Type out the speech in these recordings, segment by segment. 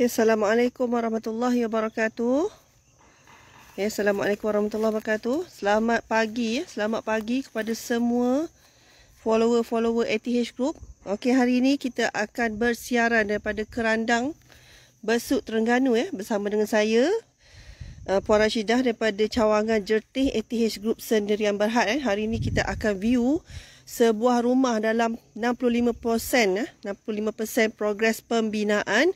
Okay, ya, Assalamualaikum warahmatullahi wabarakatuh. Okay, ya, Assalamualaikum warahmatullahi wabarakatuh. Selamat pagi ya. Selamat pagi kepada semua follower-follower ATH Group. Okay, hari ini kita akan bersiaran daripada Kerandang Besut Terengganu ya bersama dengan saya uh, Puan Rashidah daripada cawangan Jertih ATH Group Sendirian Berhad eh. Hari ini kita akan view sebuah rumah dalam 65% eh, 65% progres pembinaan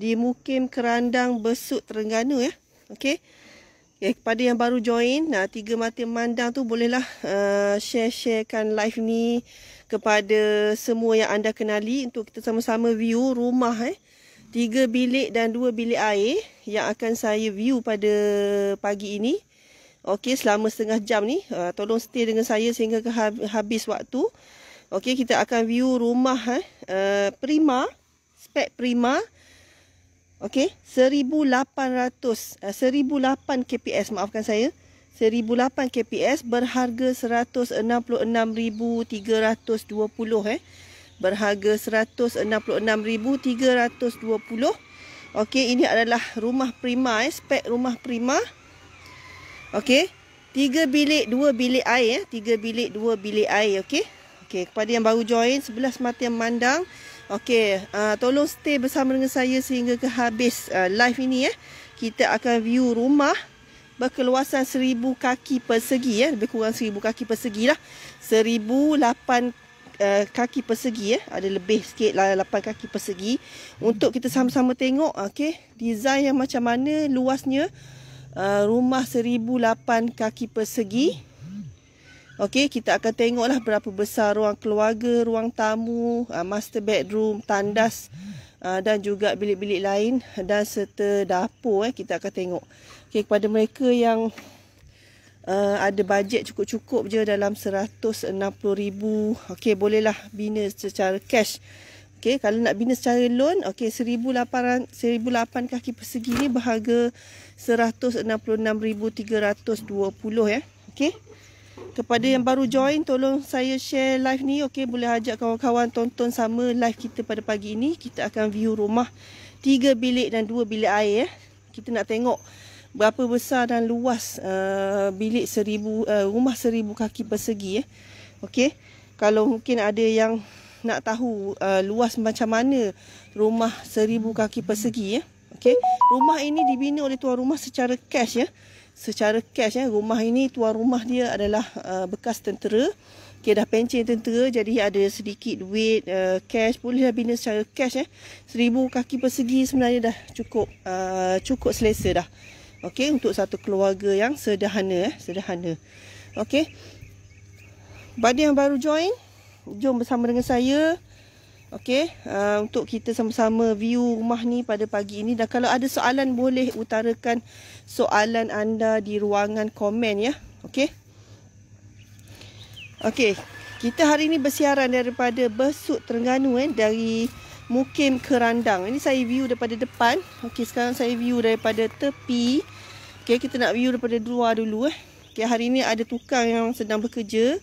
di Mukim Kerandang Besut Terengganu ya. Okey. Ya, kepada yang baru join, nah tiga mata memandang tu bolehlah uh, share-sharekan live ni kepada semua yang anda kenali untuk kita sama-sama view rumah eh. Tiga bilik dan dua bilik air yang akan saya view pada pagi ini. Okey, selama setengah jam ni, uh, tolong stay dengan saya sehingga ke habis waktu. Okey, kita akan view rumah eh uh, prima spek prima Okey, 1800 uh, 1008 kps maafkan saya. 1008 kps berharga 166320 eh. Berharga 166320. Okey, ini adalah rumah prima eh, spek rumah prima. Okey. tiga bilik, dua bilik air eh. 3 bilik, dua bilik air, okey. Okey, kepada yang baru join sebelah semata yang mandang, Okey, uh, tolong stay bersama dengan saya sehingga ke habis uh, live ini eh. Kita akan view rumah berkeluasan seribu kaki persegi eh, lebih kurang 1000 kaki persegi lah. 1008 uh, kaki persegi eh, ada lebih sikit lah 8 kaki persegi untuk kita sama-sama tengok okay? design yang macam mana luasnya uh, rumah lapan kaki persegi. Okey, kita akan tengoklah berapa besar ruang keluarga, ruang tamu, uh, master bedroom, tandas uh, dan juga bilik-bilik lain dan serta dapur eh kita akan tengok. Okey, kepada mereka yang uh, ada bajet cukup-cukup je dalam 160,000, okey bolehlah bina secara cash. Okey, kalau nak bina secara loan, okey 1800 1800 kaki persegi ni berharga 166,320 ya. Eh. Okey. Kepada yang baru join, tolong saya share live ni. Okey, boleh ajak kawan-kawan tonton sama live kita pada pagi ini. Kita akan view rumah tiga bilik dan dua bilik air. Eh. Kita nak tengok berapa besar dan luas uh, bilik seribu uh, rumah seribu kaki persegi. Eh. Okey, kalau mungkin ada yang nak tahu uh, luas macam mana rumah seribu kaki persegi. Eh. Okey, rumah ini dibina oleh tuan rumah secara cash ya. Eh secara cash eh rumah ini tuan rumah dia adalah uh, bekas tentera okey dah pencen tentera jadi ada sedikit duit uh, cash bolehlah bina secara cash eh seribu kaki persegi sebenarnya dah cukup uh, cukup selesa dah Okay untuk satu keluarga yang sederhana eh sederhana Okay, bagi yang baru join jom bersama dengan saya Okey, uh, untuk kita sama-sama view rumah ni pada pagi ini dan kalau ada soalan boleh utarakan soalan anda di ruangan komen ya. Okey. Okey, kita hari ini bersiaran daripada Besut Terengganu eh dari Mukim Kerandang. Ini saya view daripada depan. Okey, sekarang saya view daripada tepi. Okey, kita nak view daripada luar dulu eh. Okey, hari ini ada tukang yang sedang bekerja.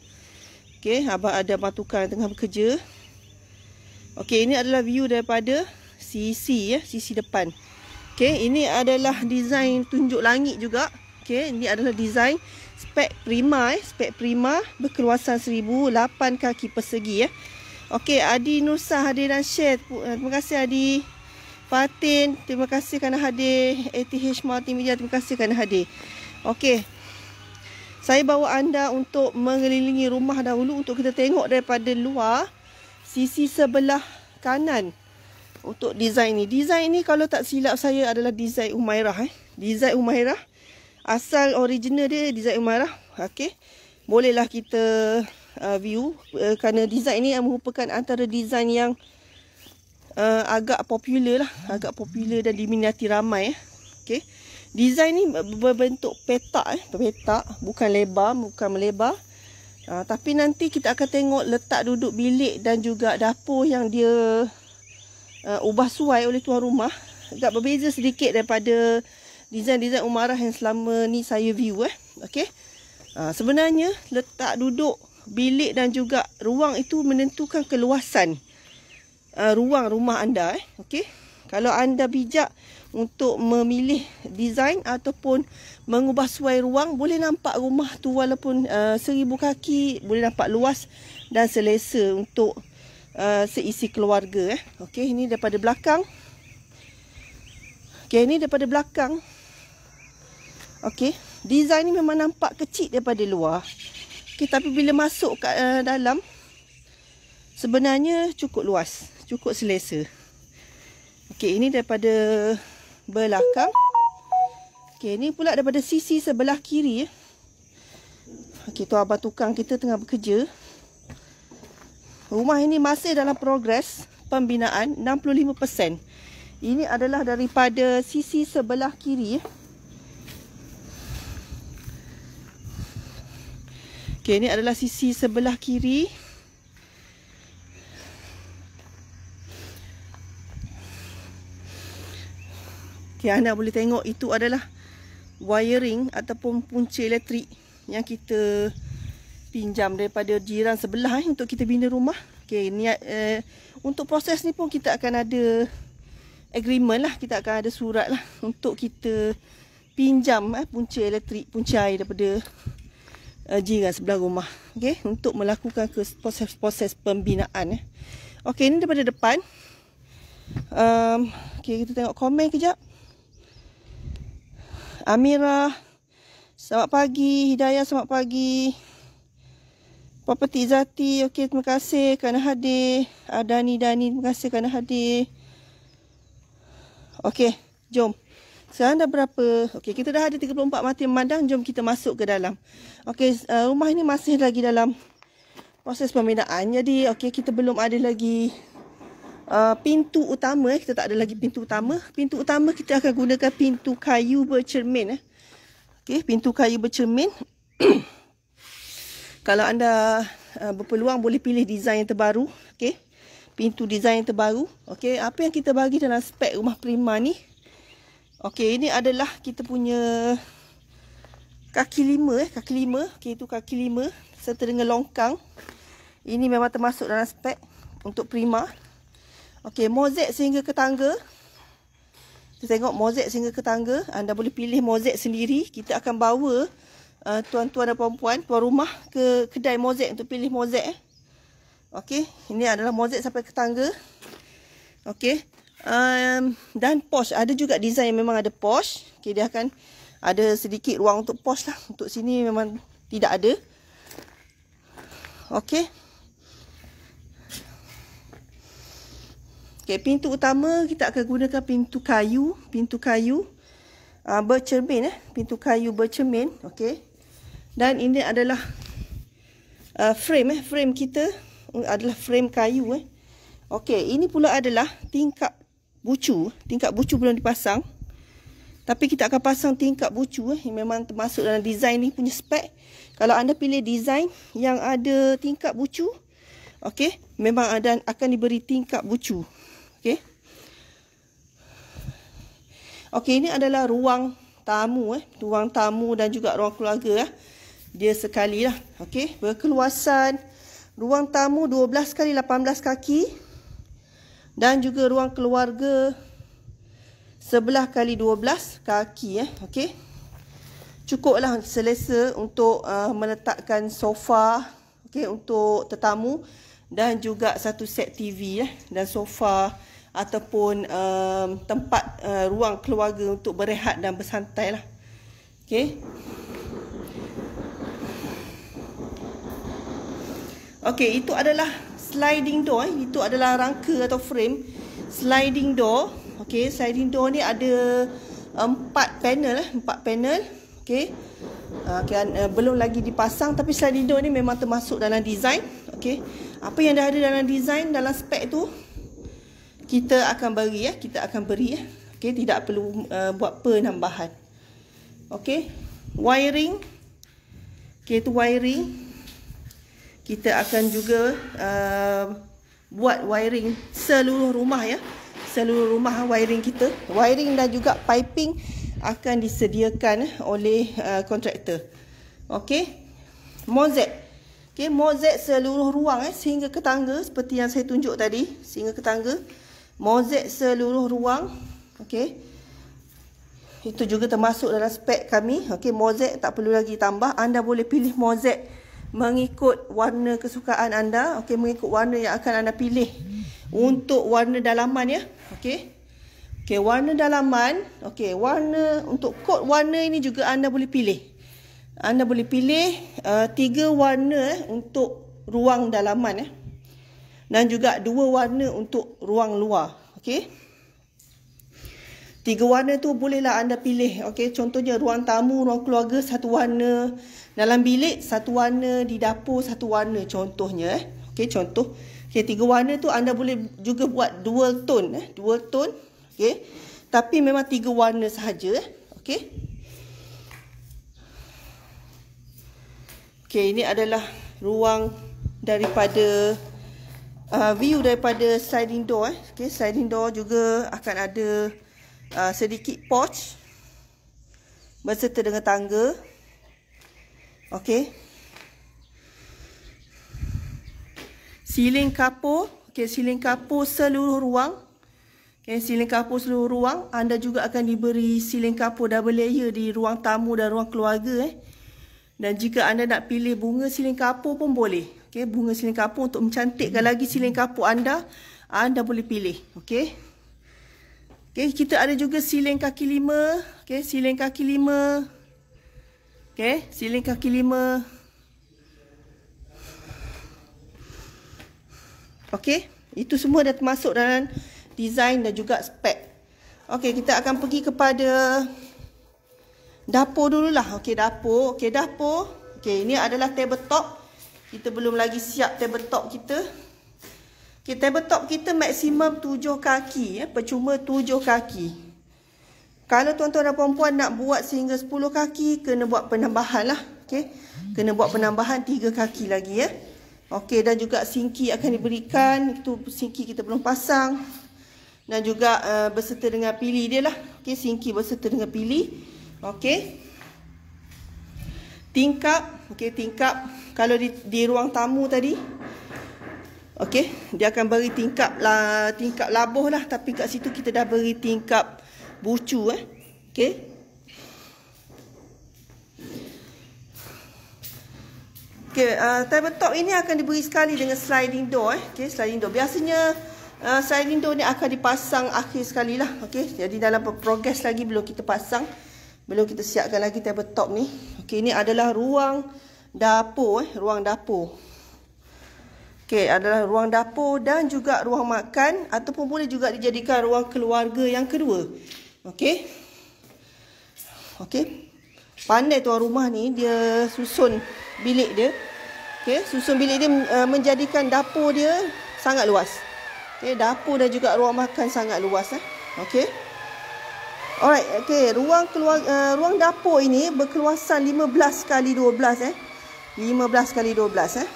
Okey, abang ada abang tukang yang tengah bekerja. Okey, ini adalah view daripada sisi ya, sisi depan. Okey, ini adalah design tunjuk langit juga. Okey, ini adalah design spek prima eh, spek prima berkeluasan 1008 kaki persegi ya. Okey, Adi Nusa hadir dan share. Terima kasih Adi. Fatin, terima kasih kerana hadir. ATH Multimedia, terima kasih kerana hadir. Okey. Saya bawa anda untuk mengelilingi rumah dahulu untuk kita tengok daripada luar sisi sebelah kanan untuk design ni. Design ni kalau tak silap saya adalah design Umairah eh. Design Umairah. Asal original dia design Umairah. Okey. Bolehlah kita uh, view uh, kerana design ni merupakan antara design yang uh, agak popular lah. Agak popular dan diminati ramai eh. Okey. Design ni berbentuk petak eh. Petak bukan lebar, bukan melebar. Uh, tapi nanti kita akan tengok letak duduk bilik dan juga dapur yang dia uh, ubah suai oleh tuan rumah. Agak berbeza sedikit daripada desain-desain umarah yang selama ni saya view. Eh. Okay. Uh, ah, sebenarnya letak duduk bilik dan juga ruang itu menentukan keluasan uh, ruang rumah anda. Eh. Okay. Kalau anda bijak, untuk memilih design ataupun mengubah suai ruang boleh nampak rumah tu walaupun uh, seribu kaki boleh nampak luas dan selesa untuk uh, seisi keluarga eh. Okey, ini daripada belakang. Okay, ini daripada belakang. Okey, design ni memang nampak kecil daripada luar. Okey, tapi bila masuk kat uh, dalam sebenarnya cukup luas, cukup selesa. Okey, ini daripada belakang. Okey, ni pula daripada sisi sebelah kiri. Eh. Okey, tu abang tukang kita tengah bekerja. Rumah ini masih dalam progres pembinaan 65%. Ini adalah daripada sisi sebelah kiri. Eh. Okey, ini adalah sisi sebelah kiri. Okay, anda boleh tengok itu adalah wiring ataupun punca elektrik yang kita pinjam daripada jiran sebelah eh, untuk kita bina rumah. Okay, niat eh, untuk proses ni pun kita akan ada agreement lah, kita akan ada surat lah untuk kita pinjam eh, punca elektrik, punca air daripada uh, jiran sebelah rumah. Okay, untuk melakukan proses-proses pembinaan. Eh. Okay, ini daripada depan. Um, okay, kita tengok komen kejap. Amira. Selamat pagi. Hidayah selamat pagi. Papa Tizati. okay terima kasih kerana hadir. Adani, Dani terima kasih kerana hadir. Okey jom. Sekarang dah berapa? Okey kita dah ada 34 mati memandang. Jom kita masuk ke dalam. Okey uh, rumah ini masih lagi dalam proses pembinaan. Jadi okey kita belum ada lagi Uh, pintu utama eh. kita tak ada lagi pintu utama pintu utama kita akan gunakan pintu kayu bercermin eh. okey pintu kayu bercermin kalau anda uh, berpeluang boleh pilih design yang terbaru okey pintu design yang terbaru okey apa yang kita bagi dalam spek rumah prima ni okey ini adalah kita punya kaki lima eh kaki lima okey itu kaki lima serta dengan longkang ini memang termasuk dalam spek untuk prima Okey, mozek sehingga ke tangga. Kita tengok mozek sehingga ke tangga. Anda boleh pilih mozek sendiri. Kita akan bawa uh, tuan-tuan uh, dan puan tuan rumah ke kedai mozek untuk pilih mozek. Eh. Okey, ini adalah mozek sampai ke tangga. Okey. Um, dan posh. Ada juga design yang memang ada posh. Okey, dia akan ada sedikit ruang untuk posh lah. Untuk sini memang tidak ada. Okey. Okay, pintu utama kita akan gunakan pintu kayu. Pintu kayu uh, bercermin. Eh. Pintu kayu bercermin. Okay. Dan ini adalah uh, frame. Eh. Frame kita adalah frame kayu. Eh. Okay, ini pula adalah tingkap bucu. Tingkap bucu belum dipasang. Tapi kita akan pasang tingkap bucu. Eh. Memang termasuk dalam design ni punya spek. Kalau anda pilih design yang ada tingkap bucu. Okay, memang ada, akan diberi tingkap bucu. Okey, ini adalah ruang tamu eh. Ruang tamu dan juga ruang keluarga eh. Dia sekali lah. Okey, berkeluasan. Ruang tamu 12 kali 18 kaki. Dan juga ruang keluarga 11 kali 12 kaki. Eh. Okey. Cukuplah selesa untuk uh, meletakkan sofa okey untuk tetamu dan juga satu set TV eh, dan sofa ataupun um, tempat uh, ruang keluarga untuk berehat dan bersantai lah. Okay. Okay, itu adalah sliding door. Eh. Itu adalah rangka atau frame sliding door. Okay, sliding door ni ada empat panel. Eh. Empat panel. Okay. Uh, okay. Uh, belum lagi dipasang tapi sliding door ni memang termasuk dalam design. Okay. Apa yang dah ada dalam design, dalam spek tu, kita akan beri ya kita akan beri ya okey tidak perlu uh, buat penambahan okey wiring okey tu wiring kita akan juga uh, buat wiring seluruh rumah ya seluruh rumah wiring kita wiring dan juga piping akan disediakan eh, oleh uh, kontraktor okey mozek okey mozek seluruh ruang eh sehingga ke tangga seperti yang saya tunjuk tadi sehingga ke tangga mozek seluruh ruang okey itu juga termasuk dalam spek kami okey mozek tak perlu lagi tambah anda boleh pilih mozek mengikut warna kesukaan anda okey mengikut warna yang akan anda pilih untuk warna dalaman ya okey okey warna dalaman okey warna untuk kod warna ini juga anda boleh pilih anda boleh pilih uh, tiga warna untuk ruang dalaman ya dan juga dua warna untuk ruang luar. Okey. Tiga warna tu bolehlah anda pilih. Okey, contohnya ruang tamu, ruang keluarga satu warna, dalam bilik satu warna, di dapur satu warna contohnya eh. Okey, contoh. Okey, tiga warna tu anda boleh juga buat dual tone eh, dual tone. Okey. Tapi memang tiga warna sahaja eh. Okey. Okey, ini adalah ruang daripada uh, view daripada sliding door eh. Okay, sliding door juga akan ada uh, sedikit porch berserta dengan tangga. Okay. Siling kapur. Okay, siling kapur seluruh ruang. Okay, siling kapur seluruh ruang. Anda juga akan diberi siling kapur double layer di ruang tamu dan ruang keluarga. Eh. Dan jika anda nak pilih bunga siling kapur pun boleh okey bunga siling kapur untuk mencantikkan lagi siling kapur anda anda boleh pilih okey okey kita ada juga siling kaki lima okey siling kaki lima okey siling kaki lima okey itu semua dah termasuk dalam desain dan juga spek okey kita akan pergi kepada dapur dululah okey dapur okey dapur okey ini adalah tabletop kita belum lagi siap tabletop kita. Okay, tabletop kita maksimum tujuh kaki. Ya. Percuma tujuh kaki. Kalau tuan-tuan dan puan-puan nak buat sehingga sepuluh kaki, kena buat penambahan lah. Okay. Kena buat penambahan tiga kaki lagi. ya. Okay, dan juga singki akan diberikan. Itu singki kita belum pasang. Dan juga uh, berserta dengan pilih dia lah. Okay, singki berserta dengan pilih. Okay. Tingkap. Okay, tingkap. Tingkap kalau di, di ruang tamu tadi okey dia akan beri tingkap lah, tingkap labuh lah tapi kat situ kita dah beri tingkap bucu eh okey Okay, uh, tabletop ini akan diberi sekali dengan sliding door eh. okay, sliding door. Biasanya uh, sliding door ni akan dipasang akhir sekali lah okay, Jadi dalam progress lagi belum kita pasang Belum kita siapkan lagi tabletop ni okay, Ini adalah ruang dapur, eh, ruang dapur. Okey, adalah ruang dapur dan juga ruang makan ataupun boleh juga dijadikan ruang keluarga yang kedua. Okey. Okey. Pandai tuan rumah ni dia susun bilik dia. Okey, susun bilik dia uh, menjadikan dapur dia sangat luas. Okey, dapur dan juga ruang makan sangat luas eh. Okey. Alright, okey, ruang keluar uh, ruang dapur ini berkeluasan 15 kali 12 eh. 15 kali 12 eh.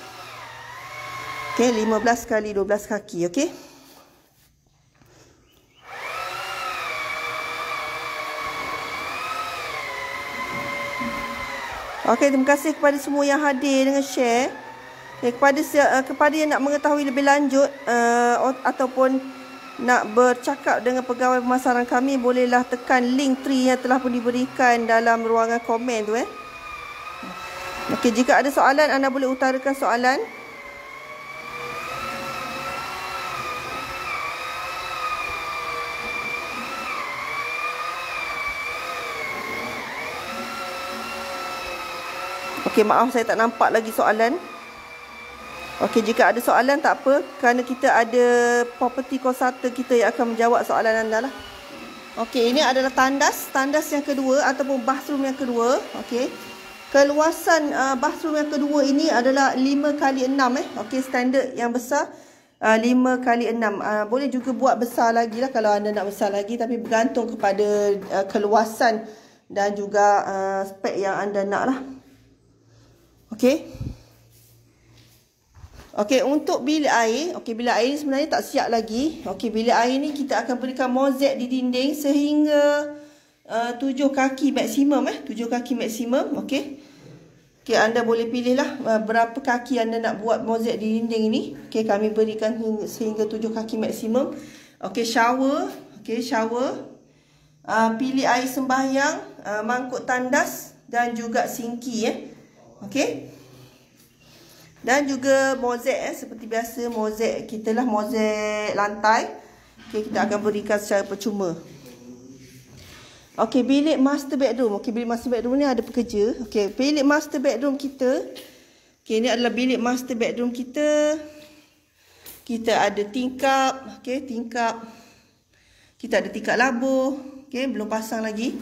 Okey, 15 kali 12 kaki, okey. Okey, terima kasih kepada semua yang hadir dengan share. Okay, eh, kepada uh, kepada yang nak mengetahui lebih lanjut uh, ataupun nak bercakap dengan pegawai pemasaran kami, bolehlah tekan link tree yang telah pun diberikan dalam ruangan komen tu eh. Okey, jika ada soalan anda boleh utarakan soalan. Okey, maaf saya tak nampak lagi soalan. Okey, jika ada soalan tak apa kerana kita ada property consultant kita yang akan menjawab soalan anda lah. Okey, ini adalah tandas, tandas yang kedua ataupun bathroom yang kedua. Okey keluasan uh, bathroom yang kedua ini adalah 5 kali 6 eh. Okey standard yang besar uh, 5 kali 6. Uh, boleh juga buat besar lagi lah kalau anda nak besar lagi tapi bergantung kepada uh, keluasan dan juga uh, spek yang anda nak lah. Okey. Okey untuk bilik air, okey bilik air ni sebenarnya tak siap lagi. Okey bilik air ni kita akan berikan mozek di dinding sehingga Eh, tujuh kaki maksimum eh tujuh kaki maksimum okey okey anda boleh pilihlah uh, berapa kaki anda nak buat mozek di dinding ini okey kami berikan sehingga tujuh kaki maksimum okey shower okey shower uh, pilih air sembahyang uh, mangkuk tandas dan juga sinki eh okey dan juga mozek eh seperti biasa mozek kita lah mozek lantai okey kita akan berikan secara percuma Okey, bilik master bedroom. Okey, bilik master bedroom ni ada pekerja. Okey, bilik master bedroom kita. Okey, ini adalah bilik master bedroom kita. Kita ada tingkap. Okey, tingkap. Kita ada tingkap labur. Okey, belum pasang lagi.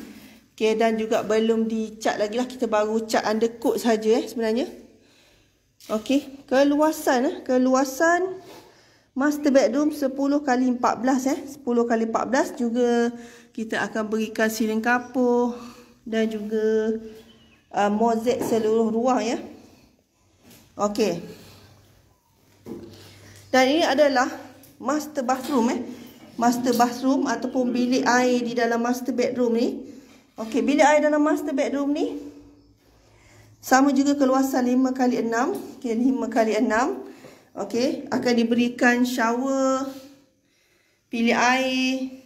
Okey, dan juga belum dicat lagi lah. Kita baru cat undercoat sahaja eh, sebenarnya. Okey, keluasan. Eh. Keluasan master bedroom 10x14. Eh. 10x14 juga kita akan berikan siling kapur dan juga uh, mozek seluruh ruang ya. Okey. Dan ini adalah master bathroom eh. Master bathroom ataupun bilik air di dalam master bedroom ni. Okey, bilik air dalam master bedroom ni sama juga keluasan 5 kali 6 Okey, 5x6. Okey, akan diberikan shower, bilik air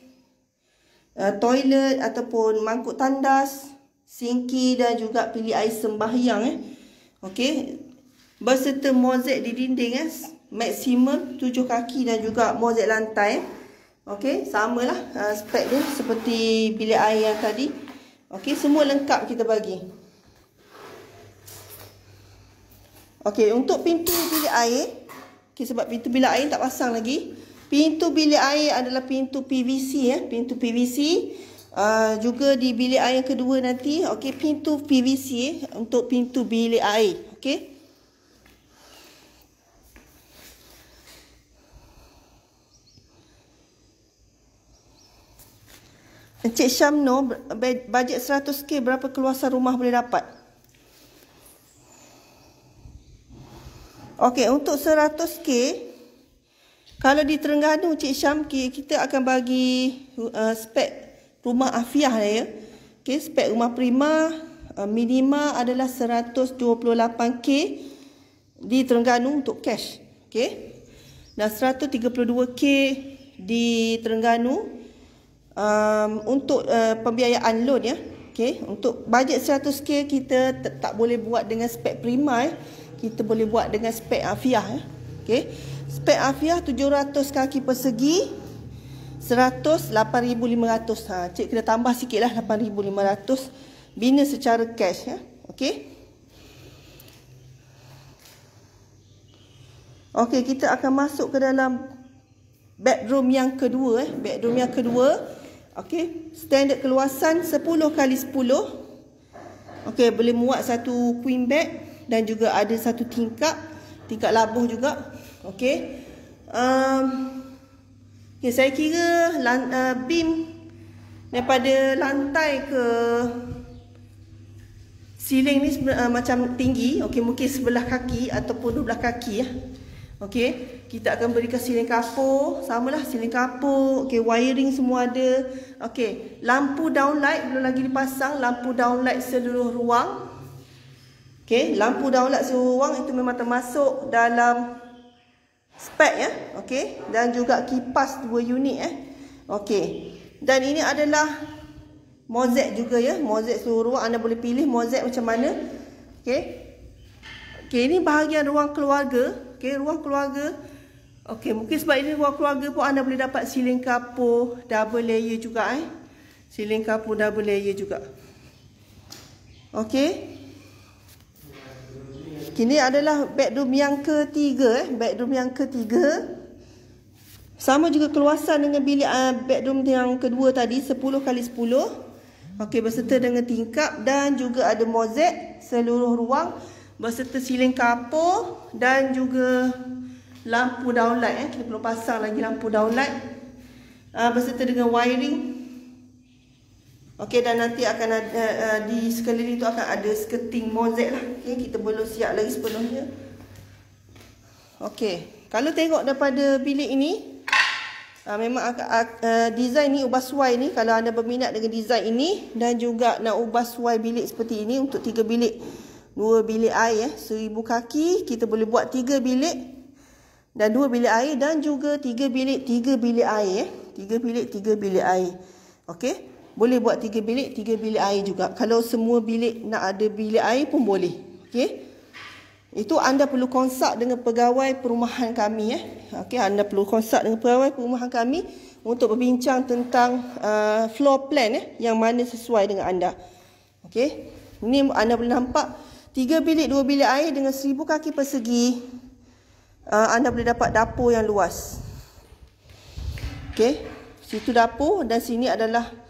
Eh, toilet ataupun mangkuk tandas, sinki dan juga pilih air sembahyang eh. Okey. Berserta mozek di dinding eh. Maksimum tujuh kaki dan juga mozek lantai eh. Okey, samalah uh, spek dia seperti bilik air yang tadi. Okey, semua lengkap kita bagi. Okey, untuk pintu bilik air, okay, sebab pintu bilik air tak pasang lagi. Pintu bilik air adalah pintu PVC ya, eh. pintu PVC. Uh, juga di bilik air yang kedua nanti, okey pintu PVC ya, eh, untuk pintu bilik air, okey. Encik Syamno, bajet 100k berapa keluasan rumah boleh dapat? Okey, untuk 100k kalau di Terengganu Cik Syamki kita akan bagi uh, spek rumah afiah ya. Okey, spek rumah prima uh, minima adalah 128k di Terengganu untuk cash. Okey. Dan 132k di Terengganu um, untuk uh, pembiayaan loan ya. Okey, untuk bajet 100k kita tak boleh buat dengan spek prima ya. Kita boleh buat dengan spek afiah ya. Okey. Spek Afiah 700 kaki persegi 108,500 ha, Cik kena tambah sikit lah 8,500 Bina secara cash ya. Okey Okey kita akan masuk ke dalam Bedroom yang kedua eh. Bedroom yang kedua Okey Standard keluasan 10 kali 10 Okey boleh muat satu queen bed Dan juga ada satu tingkap Tingkap labuh juga Okey. Um, okay, saya kira lan, uh, beam daripada lantai ke siling ni uh, macam tinggi. Okey, mungkin sebelah kaki ataupun dua belah kaki ya. Okey, kita akan berikan siling kapur, samalah siling kapur, okey wiring semua ada. Okey, lampu downlight belum lagi dipasang, lampu downlight seluruh ruang. Okey, lampu downlight seluruh ruang itu memang termasuk dalam spek ya. Okey, dan juga kipas dua unit eh. Okey. Dan ini adalah mozek juga ya. Mozek seluruh anda boleh pilih mozek macam mana. Okey. Okey, ini bahagian ruang keluarga. Okey, ruang keluarga. Okey, mungkin sebab ini ruang keluarga pun anda boleh dapat siling kapur double layer juga eh. Siling kapur double layer juga. Okey kini adalah bedroom yang ketiga eh bedroom yang ketiga sama juga keluasan dengan bilik uh, bedroom yang kedua tadi 10 kali 10 okey berserta dengan tingkap dan juga ada mozek seluruh ruang berserta siling kapur dan juga lampu downlight eh kita perlu pasang lagi lampu downlight uh, ah, berserta dengan wiring Okey dan nanti akan ada, uh, eh, uh, eh, di sekeliling tu akan ada sketing mozaik lah. Okay, kita belum siap lagi sepenuhnya. Okey. Kalau tengok daripada bilik ini uh, memang uh, uh, design ni ubah suai ni kalau anda berminat dengan design ini dan juga nak ubah suai bilik seperti ini untuk tiga bilik, dua bilik air eh 1000 kaki, kita boleh buat tiga bilik dan dua bilik air dan juga tiga bilik tiga bilik air eh. 3 bilik tiga bilik air. Okey. Boleh buat tiga bilik, tiga bilik air juga. Kalau semua bilik nak ada bilik air pun boleh. Okey. Itu anda perlu konsak dengan pegawai perumahan kami. Eh. Okey, anda perlu konsak dengan pegawai perumahan kami untuk berbincang tentang uh, floor plan eh, yang mana sesuai dengan anda. Okey. Ini anda boleh nampak tiga bilik, dua bilik air dengan seribu kaki persegi. Uh, anda boleh dapat dapur yang luas. Okey. Situ dapur dan sini adalah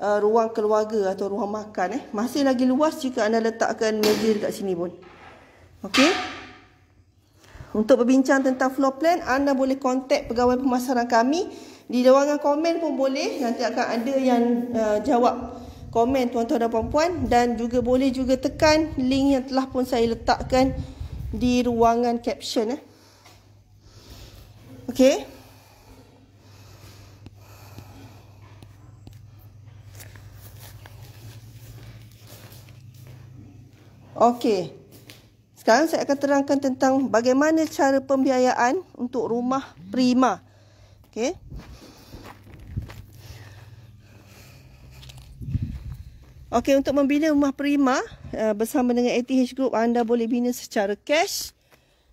uh, ruang keluarga atau ruang makan eh masih lagi luas jika anda letakkan meja dekat sini pun. Okey. Untuk berbincang tentang floor plan anda boleh kontak pegawai pemasaran kami di ruangan komen pun boleh nanti akan ada yang uh, jawab komen tuan-tuan dan puan-puan dan juga boleh juga tekan link yang telah pun saya letakkan di ruangan caption eh. Okey. Okey. Sekarang saya akan terangkan tentang bagaimana cara pembiayaan untuk rumah prima. Okey. Okey, untuk membina rumah prima eh, bersama dengan ATH Group, anda boleh bina secara cash,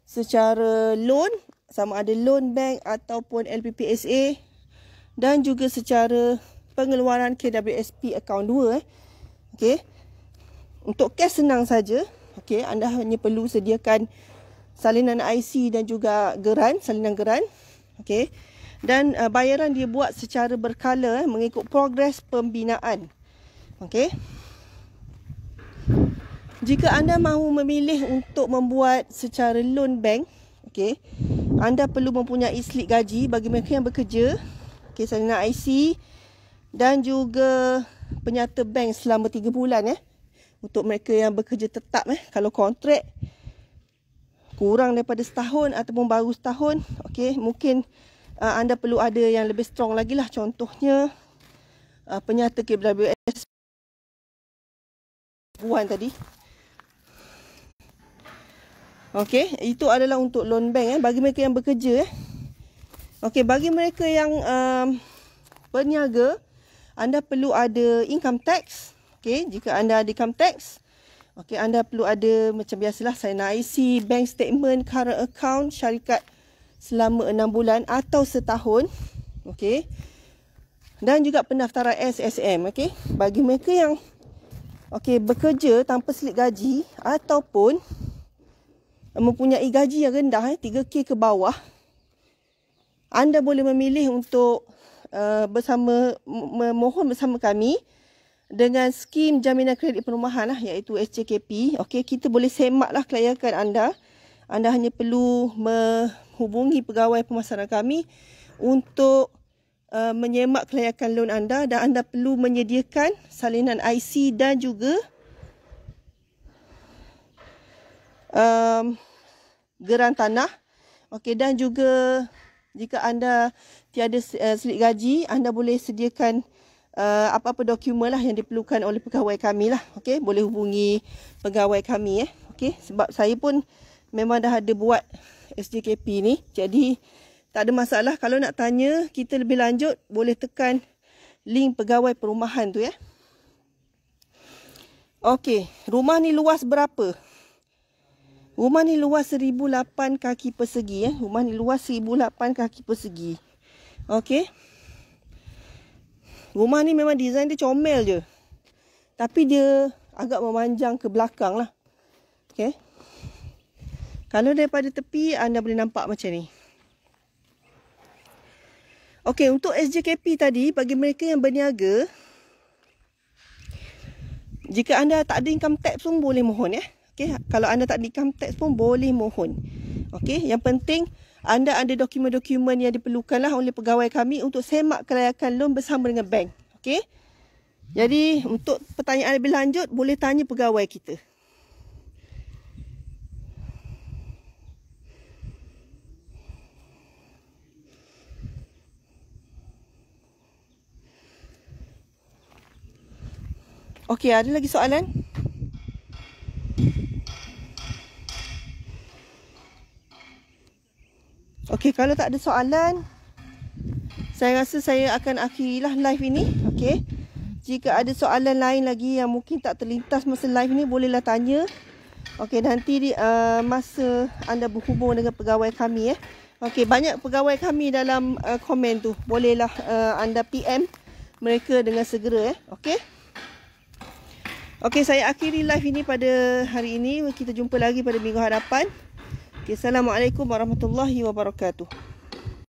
secara loan, sama ada loan bank ataupun LPPSA dan juga secara pengeluaran KWSP account 2. Eh. Okey. Untuk kes senang saja, okey, anda hanya perlu sediakan salinan IC dan juga geran, salinan geran, okey. Dan uh, bayaran dia buat secara berkala eh, mengikut progres pembinaan. Okey. Jika anda mahu memilih untuk membuat secara loan bank, okey. Anda perlu mempunyai slip gaji bagi mereka yang bekerja, okey, salinan IC dan juga penyata bank selama 3 bulan eh. Ya untuk mereka yang bekerja tetap eh kalau kontrak kurang daripada setahun ataupun baru setahun okay, mungkin uh, anda perlu ada yang lebih strong lagi lah contohnya uh, penyata KWS buan tadi Okay, itu adalah untuk loan bank eh bagi mereka yang bekerja eh okey bagi mereka yang um, peniaga anda perlu ada income tax Okey, jika anda ada income tax, okey anda perlu ada macam biasalah sign IC, bank statement, current account syarikat selama 6 bulan atau setahun. Okey. Dan juga pendaftaran SSM, okey. Bagi mereka yang okey bekerja tanpa slip gaji ataupun mempunyai gaji yang rendah eh 3k ke bawah anda boleh memilih untuk uh, bersama memohon bersama kami dengan skim jaminan kredit perumahan lah, iaitu SCKP, okay, kita boleh semaklah kelayakan anda. Anda hanya perlu menghubungi pegawai pemasaran kami untuk uh, menyemak kelayakan loan anda dan anda perlu menyediakan salinan IC dan juga um, geran tanah. Okey dan juga jika anda tiada uh, slip gaji, anda boleh sediakan uh, apa-apa dokumen lah yang diperlukan oleh pegawai kami lah. Okay, boleh hubungi pegawai kami eh. Okay, sebab saya pun memang dah ada buat SDKP ni. Jadi, tak ada masalah. Kalau nak tanya, kita lebih lanjut boleh tekan link pegawai perumahan tu ya. Eh. Okay, rumah ni luas berapa? Rumah ni luas 1,008 kaki persegi ya. Eh. Rumah ni luas 1,008 kaki persegi. Okay. Rumah ni memang design dia comel je. Tapi dia agak memanjang ke belakang lah. Okay. Kalau daripada tepi, anda boleh nampak macam ni. Okay, untuk SJKP tadi, bagi mereka yang berniaga, jika anda tak ada income tax pun boleh mohon ya. Okay, kalau anda tak ada income tax pun boleh mohon. Okay, yang penting, anda ada dokumen-dokumen yang diperlukanlah oleh pegawai kami untuk semak kelayakan loan bersama dengan bank. Okey. Jadi untuk pertanyaan lebih lanjut boleh tanya pegawai kita. Okey, ada lagi soalan? Okey, kalau tak ada soalan, saya rasa saya akan akhirilah live ini. Okey. Jika ada soalan lain lagi yang mungkin tak terlintas masa live ni, bolehlah tanya. Okey, nanti di uh, masa anda berhubung dengan pegawai kami eh. Okey, banyak pegawai kami dalam uh, komen tu. Bolehlah uh, anda PM mereka dengan segera eh. Okey. Okey, saya akhiri live ini pada hari ini. Kita jumpa lagi pada minggu hadapan. Okay, Assalamualaikum warahmatullahi wabarakatuh.